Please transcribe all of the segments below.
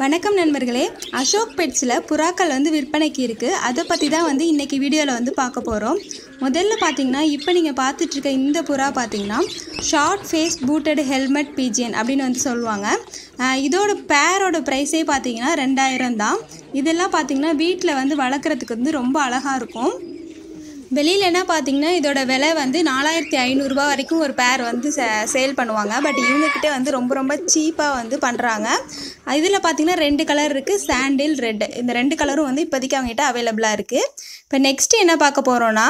வணக்கம் நண்பர்களே அசோக் பெட்ஸில் புறாக்கள் வந்து விற்பனைக்கு இருக்குது அதை பற்றி தான் வந்து இன்றைக்கி வீடியோவில் வந்து பார்க்க போகிறோம் முதல்ல பார்த்தீங்கன்னா இப்போ நீங்கள் பார்த்துட்ருக்க இந்த புறா பார்த்திங்கன்னா short face booted helmet pigeon அப்படின்னு வந்து சொல்லுவாங்க இதோட பேரோட ப்ரைஸே பார்த்தீங்கன்னா ரெண்டாயிரம் தான் இதெல்லாம் பார்த்தீங்கன்னா வீட்டில் வந்து வளர்க்குறதுக்கு வந்து ரொம்ப அழகாக இருக்கும் வெளியில் என்ன பார்த்தீங்கன்னா இதோட விலை வந்து நாலாயிரத்தி ஐநூறுரூவா வரைக்கும் ஒரு பேர் வந்து சே சேல் பண்ணுவாங்க பட் இவங்கக்கிட்ட வந்து ரொம்ப ரொம்ப சீப்பாக வந்து பண்ணுறாங்க இதில் பார்த்தீங்கன்னா ரெண்டு கலர் இருக்குது சாண்டில் ரெட் இந்த ரெண்டு கலரும் வந்து இப்போதைக்கு அவங்ககிட்ட அவைலபிளாக இருக்குது இப்போ நெக்ஸ்ட்டு என்ன பார்க்க போகிறோன்னா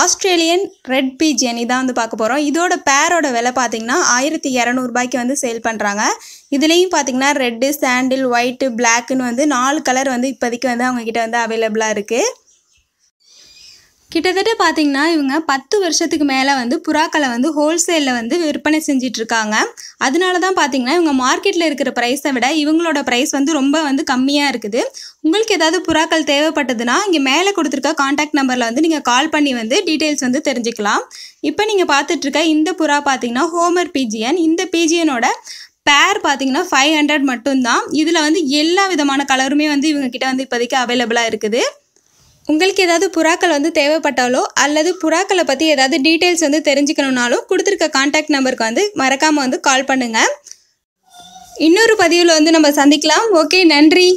ஆஸ்திரேலியன் ரெட் பீஜியன் இதான் வந்து பார்க்க போகிறோம் இதோட பேரோட விலை பார்த்திங்கன்னா ஆயிரத்தி இரநூறுபாய்க்கு வந்து சேல் பண்ணுறாங்க இதுலேயும் பார்த்திங்கன்னா ரெட்டு சாண்டில் ஒயிட்டு பிளாக்குன்னு வந்து நாலு கலர் வந்து இப்போதைக்கு வந்து அவங்கக்கிட்ட வந்து அவைலபிளாக இருக்குது கிட்டத்தட்ட பார்த்தீங்கன்னா இவங்க பத்து வருஷத்துக்கு மேலே வந்து புறாக்களை வந்து ஹோல்சேலில் வந்து விற்பனை செஞ்சிட்ருக்காங்க அதனால தான் பார்த்தீங்கன்னா இவங்க மார்க்கெட்டில் இருக்கிற ப்ரைஸை விட இவங்களோட ப்ரைஸ் வந்து ரொம்ப வந்து கம்மியாக இருக்குது உங்களுக்கு ஏதாவது புறாக்கள் தேவைப்பட்டதுன்னா இங்கே மேலே கொடுத்துருக்க காண்டாக்ட் நம்பரில் வந்து நீங்கள் கால் பண்ணி வந்து டீட்டெயில்ஸ் வந்து தெரிஞ்சுக்கலாம் இப்போ நீங்கள் பார்த்துட்ருக்க இந்த புறா பார்த்திங்கன்னா ஹோமர் பிஜிஎன் இந்த பிஜிஎனோட பேர் பார்த்தீங்கன்னா ஃபைவ் ஹண்ட்ரட் மட்டும்தான் இதில் வந்து எல்லா விதமான கலருமே வந்து இவங்கக்கிட்ட வந்து இப்போதைக்கு அவைலபிளாக இருக்குது உங்களுக்கு ஏதாவது புறாக்கள் வந்து தேவைப்பட்டாலோ அல்லது புறாக்களை பற்றி ஏதாவது டீட்டெயில்ஸ் வந்து தெரிஞ்சுக்கணுன்னாலும் கொடுத்துருக்க காண்டாக்ட் நம்பருக்கு வந்து மறக்காமல் வந்து கால் பண்ணுங்கள் இன்னொரு பதிவில் வந்து நம்ம சந்திக்கலாம் ஓகே நன்றி